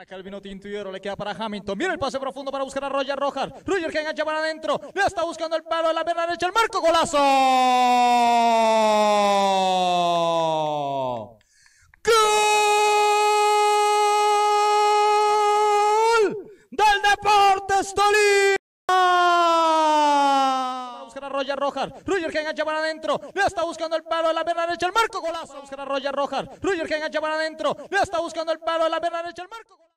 Acá el vino tinto le queda para Hamilton. Mira el pase profundo para buscar a Roger Rojas. Roger que engancha para adentro. Le está buscando el palo a la pierna derecha. El marco, golazo. ¡Gol! Del Deportes Tolima. Buscar a Roger Rojas. Roger que engancha para adentro. Le está buscando el palo a la pierna derecha. El marco golazo. Buscar a Roger Rojas. Roger que engancha para adentro. Le está buscando el palo a la pierna derecha. El marco